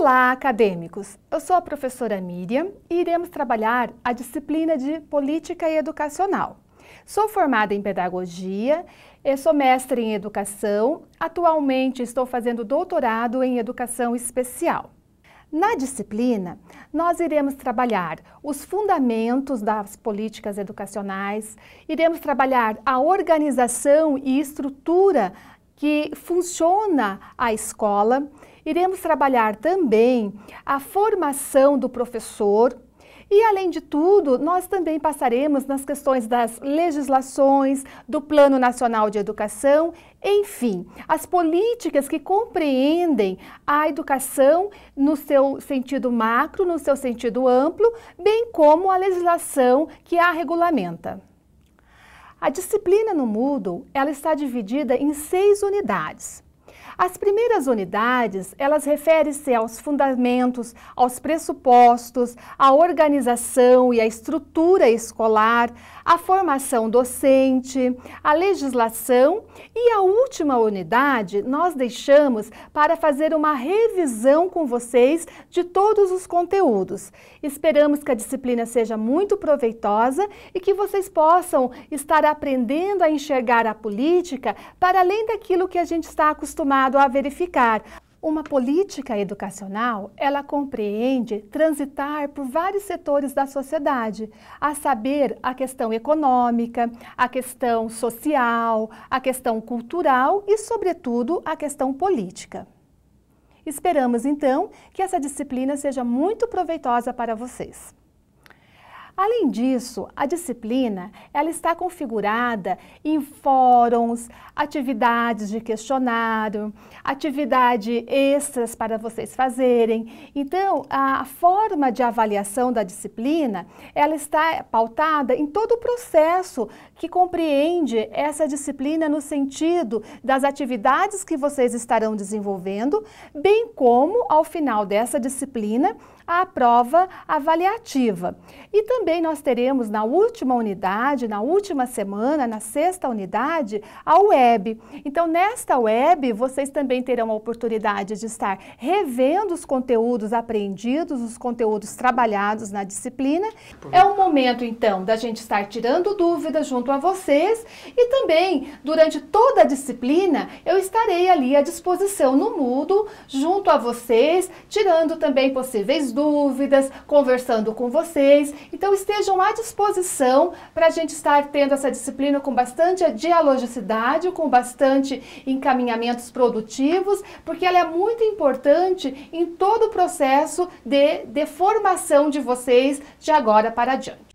Olá, acadêmicos! Eu sou a professora Miriam e iremos trabalhar a disciplina de Política Educacional. Sou formada em Pedagogia, sou mestre em Educação, atualmente estou fazendo doutorado em Educação Especial. Na disciplina, nós iremos trabalhar os fundamentos das políticas educacionais, iremos trabalhar a organização e estrutura que funciona a escola, Iremos trabalhar também a formação do professor e, além de tudo, nós também passaremos nas questões das legislações, do Plano Nacional de Educação, enfim, as políticas que compreendem a educação no seu sentido macro, no seu sentido amplo, bem como a legislação que a regulamenta. A disciplina no Moodle, ela está dividida em seis unidades. As primeiras unidades, elas referem-se aos fundamentos, aos pressupostos, à organização e à estrutura escolar, à formação docente, à legislação e a última unidade nós deixamos para fazer uma revisão com vocês de todos os conteúdos. Esperamos que a disciplina seja muito proveitosa e que vocês possam estar aprendendo a enxergar a política para além daquilo que a gente está acostumado a verificar. Uma política educacional, ela compreende transitar por vários setores da sociedade, a saber, a questão econômica, a questão social, a questão cultural e, sobretudo, a questão política. Esperamos, então, que essa disciplina seja muito proveitosa para vocês. Além disso, a disciplina ela está configurada em fóruns, atividades de questionário, atividade extras para vocês fazerem. Então, a forma de avaliação da disciplina ela está pautada em todo o processo que compreende essa disciplina no sentido das atividades que vocês estarão desenvolvendo, bem como ao final dessa disciplina a prova avaliativa e também também nós teremos na última unidade, na última semana, na sexta unidade, a web. Então, nesta web, vocês também terão a oportunidade de estar revendo os conteúdos aprendidos, os conteúdos trabalhados na disciplina. É o momento, então, da gente estar tirando dúvidas junto a vocês e também, durante toda a disciplina, eu estarei ali à disposição no Mudo, junto a vocês, tirando também possíveis dúvidas, conversando com vocês. Então, então estejam à disposição para a gente estar tendo essa disciplina com bastante dialogicidade, com bastante encaminhamentos produtivos, porque ela é muito importante em todo o processo de, de formação de vocês de agora para adiante.